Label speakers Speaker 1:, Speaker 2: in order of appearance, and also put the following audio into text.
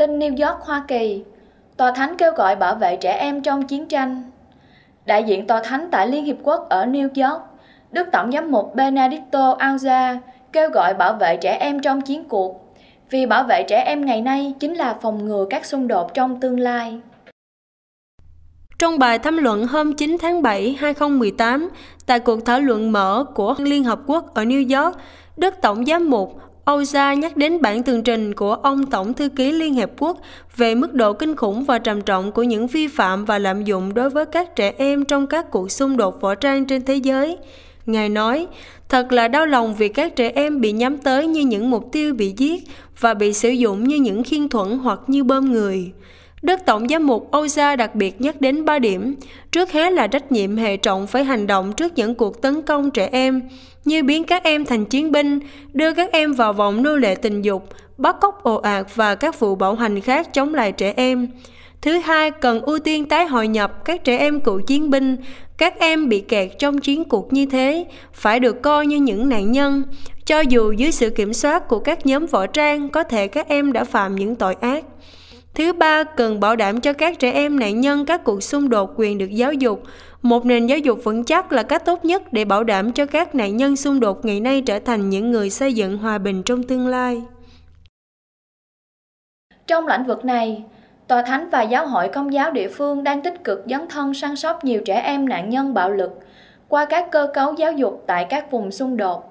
Speaker 1: Tin New York, Hoa Kỳ, Tòa Thánh kêu gọi bảo vệ trẻ em trong chiến tranh. Đại diện Tòa Thánh tại Liên Hiệp Quốc ở New York, Đức Tổng giám mục Benedicto Alza kêu gọi bảo vệ trẻ em trong chiến cuộc, vì bảo vệ trẻ em ngày nay chính là phòng ngừa các xung đột trong tương lai.
Speaker 2: Trong bài tham luận hôm 9 tháng 7, 2018, tại cuộc thảo luận mở của Liên Hợp Quốc ở New York, Đức Tổng giám mục OJA nhắc đến bản tường trình của ông Tổng Thư ký Liên Hiệp Quốc về mức độ kinh khủng và trầm trọng của những vi phạm và lạm dụng đối với các trẻ em trong các cuộc xung đột võ trang trên thế giới. Ngài nói, thật là đau lòng vì các trẻ em bị nhắm tới như những mục tiêu bị giết và bị sử dụng như những khiên thuẫn hoặc như bơm người. Đức Tổng giám mục Oza đặc biệt nhắc đến ba điểm, trước hết là trách nhiệm hệ trọng phải hành động trước những cuộc tấn công trẻ em, như biến các em thành chiến binh, đưa các em vào vòng nô lệ tình dục, bắt cóc ồ ạt và các vụ bạo hành khác chống lại trẻ em. Thứ hai, cần ưu tiên tái hội nhập các trẻ em cựu chiến binh, các em bị kẹt trong chiến cuộc như thế phải được coi như những nạn nhân, cho dù dưới sự kiểm soát của các nhóm võ trang có thể các em đã phạm những tội ác. Thứ ba, cần bảo đảm cho các trẻ em nạn nhân các cuộc xung đột quyền được giáo dục. Một nền giáo dục vững chắc là cách tốt nhất để bảo đảm cho các nạn nhân xung đột ngày nay trở thành những
Speaker 1: người xây dựng hòa bình trong tương lai. Trong lĩnh vực này, Tòa Thánh và Giáo hội Công giáo địa phương đang tích cực dấn thân săn sóc nhiều trẻ em nạn nhân bạo lực qua các cơ cấu giáo dục tại các vùng xung đột